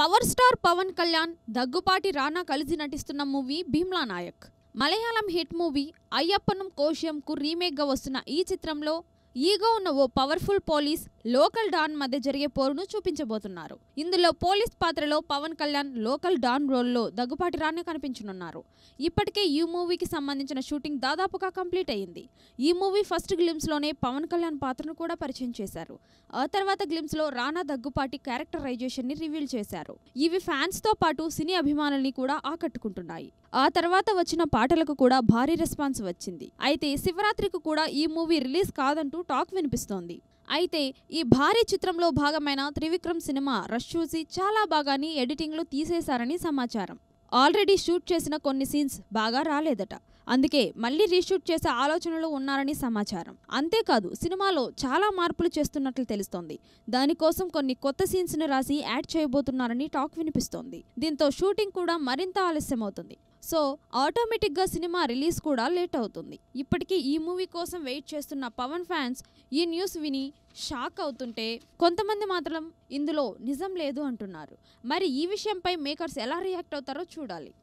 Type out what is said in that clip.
power star Pawan Kalyan Daggubati Rana కలిసి నటిస్తున్న movie Bheemla Nayak Malayalam hit movie Ayyappanum కోశ్యంకు రీమేక్గా వస్తున్న ఈ చిత్రంలో ఈగో ఉన్న ఓ పవర్ఫుల్ పోలీస్ లోకల్ డాన్ మధ్య జరిగే పోరును చూపించబోతున్నారు ఇందులో పోలీస్ పాత్రలో పవన్ కళ్యాణ్ లోకల్ డాన్ రోల్లో దగ్గుపాటి రాణి కనిపించనున్నారు ఇప్పటికే ఈ మూవీకి సంబంధించిన షూటింగ్ దాదాపుగా కంప్లీట్ అయింది ఈ మూవీ ఫస్ట్ గ్లిమ్స్లోనే పవన్ కళ్యాణ్ పాత్రను కూడా పరిచయం చేశారు ఆ తర్వాత గ్లిమ్స్లో రానా దగ్గుపాటి క్యారెక్టరైజేషన్ని రివీల్ చేశారు ఇవి ఫ్యాన్స్తో పాటు సినీ అభిమానుల్ని కూడా ఆకట్టుకుంటున్నాయి ఆ తర్వాత వచ్చిన పాటలకు కూడా భారీ రెస్పాన్స్ వచ్చింది అయితే శివరాత్రికి కూడా ఈ మూవీ రిలీజ్ కాదంటూ టాక్ వినిపిస్తోంది అయితే ఈ భారీ చిత్రంలో భాగమైన త్రివిక్రమ్ సినిమా రష్ చూసి చాలా బాగాని ఎడిటింగ్లో తీసేశారని సమాచారం ఆల్రెడీ షూట్ చేసిన కొన్ని సీన్స్ బాగా రాలేదట అందుకే మళ్ళీ రీషూట్ చేసే ఆలోచనలో ఉన్నారని సమాచారం అంతేకాదు సినిమాలో చాలా మార్పులు చేస్తున్నట్లు తెలుస్తోంది దానికోసం కొన్ని కొత్త సీన్స్ను రాసి యాడ్ చేయబోతున్నారని టాక్ వినిపిస్తోంది దీంతో షూటింగ్ కూడా మరింత ఆలస్యమవుతుంది సో ఆటోమేటిక్గా సినిమా రిలీజ్ కూడా లేట్ అవుతుంది ఇప్పటికీ ఈ మూవీ కోసం వెయిట్ చేస్తున్న పవన్ ఫ్యాన్స్ ఈ న్యూస్ విని షాక్ అవుతుంటే కొంతమంది మాత్రం ఇందులో నిజం లేదు అంటున్నారు మరి ఈ విషయంపై మేకర్స్ ఎలా రియాక్ట్ అవుతారో చూడాలి